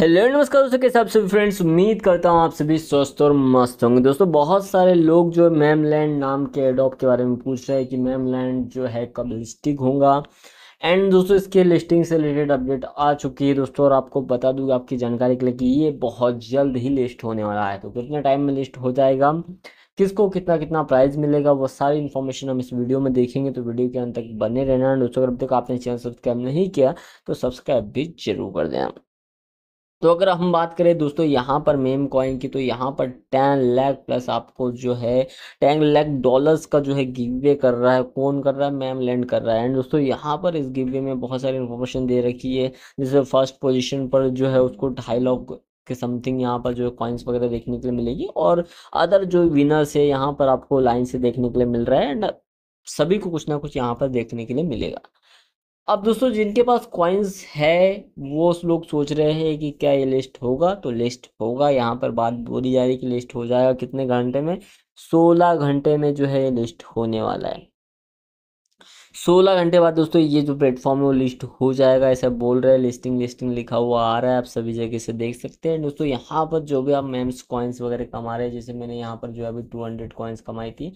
hello नमस्कार दोस्तों के साथ सभी फ्रेंड्स उम्मीद करता हूँ आप सभी स्वस्थ और मस्त होंगे दोस्तों बहुत सारे लोग जो मैम लैंड नाम के एडॉप के बारे में पूछ रहे हैं कि मैम लैंड जो है कब लिस्टिंग होगा एंड दोस्तों इसके लिस्टिंग से रिलेटेड अपडेट आ चुकी है दोस्तों और आपको बता दूंगा आपकी जानकारी के लिए कि ये बहुत जल्द ही लिस्ट होने वाला है तो कितने टाइम में लिस्ट हो जाएगा किसको कितना कितना प्राइस मिलेगा वो सारी इन्फॉर्मेशन हम इस वीडियो में देखेंगे तो वीडियो के अंत तक बने रहना दोस्तों अगर अब तक आपने चैनल सब्सक्राइब नहीं किया तो सब्सक्राइब भी जरूर कर देना तो अगर हम बात करें दोस्तों यहाँ पर मेम कॉइन की तो यहाँ पर टेन लैख प्लस आपको जो है टेन लैख डॉलर्स का जो है गिवे कर रहा है कौन कर रहा है मैम लैंड कर रहा है एंड दोस्तों यहाँ पर इस गिवे में बहुत सारी इन्फॉर्मेशन दे रखी है जैसे फर्स्ट पोजिशन पर जो है उसको ढाई के समथिंग यहाँ पर जो है कॉइन्स वगैरह देखने के लिए मिलेगी और अदर जो विनर्स है यहाँ पर आपको लाइन से देखने के लिए मिल रहा है एंड सभी को कुछ ना कुछ यहाँ पर देखने के लिए मिलेगा अब दोस्तों जिनके पास क्वाइंस है वो लोग सोच रहे हैं कि क्या ये लिस्ट होगा तो लिस्ट होगा यहाँ पर बात बोली जा रही कि लिस्ट हो जाएगा कितने घंटे में सोलह घंटे में जो है ये लिस्ट होने वाला है सोलह घंटे बाद दोस्तों ये जो प्लेटफॉर्म है वो लिस्ट हो जाएगा ऐसा बोल रहे हैं लिस्टिंग लिस्टिंग लिखा हुआ आ रहा है आप सभी जगह से देख सकते हैं दोस्तों यहाँ पर जो भी आप मेम्स कॉइन्स वगैरह कमा रहे हैं जैसे मैंने यहाँ पर जो है अभी टू हंड्रेड कॉइन्स कमाई थी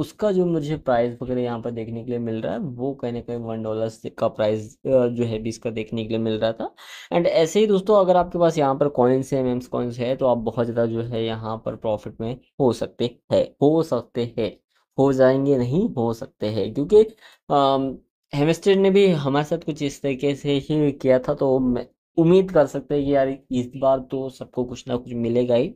उसका जो मुझे प्राइस वगैरह यहाँ पर देखने के लिए मिल रहा है वो कहीं ना कहीं वन डॉलर का प्राइस जो है भी इसका देखने के लिए मिल रहा था एंड ऐसे ही दोस्तों अगर आपके पास यहाँ पर कॉइन्स है मेम्स कॉइन्स है तो आप बहुत ज़्यादा जो है यहाँ पर प्रॉफिट में हो सकते हैं हो सकते हैं हो जाएंगे नहीं हो सकते हैं क्योंकि हेमस्टेड ने भी हमारे साथ कुछ इस तरीके से ही किया था तो उम्मीद कर सकते हैं कि यार इस बार तो सबको कुछ ना कुछ मिलेगा ही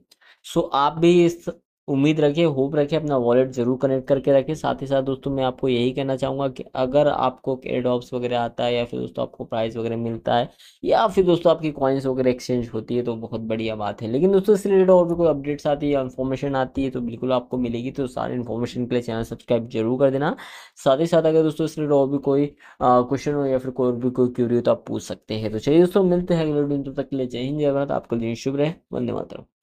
सो आप भी इस उम्मीद रखिए होप रखिए अपना वॉलेट ज़रूर कनेक्ट करके रखें साथ ही साथ दोस्तों मैं आपको यही कहना चाहूँगा कि अगर आपको एडॉप्स वगैरह आता है या फिर दोस्तों आपको प्राइस वगैरह मिलता है या फिर दोस्तों आपकी कॉइन्स वगैरह एक्सचेंज होती है तो बहुत बढ़िया बात है लेकिन दोस्तों इससे रिलेटेड और भी कोई अपडेट्स आती है इन्फॉर्मेशन आती है तो बिल्कुल आपको मिलेगी तो सारी इन्फॉर्मेशन के लिए चैनल सब्सक्राइब जरूर कर देना साथ ही साथ अगर दोस्तों इससे रिलेटेड और भी कोई क्वेश्चन हो या फिर कोई भी कोई क्यूरी हो तो आप पूछ सकते हैं तो चलिए दोस्तों मिलते हैं अगले दिन तब तक के लिए जय हिंद जय भारत आपका दिन शुभ रहे वंदे मातरम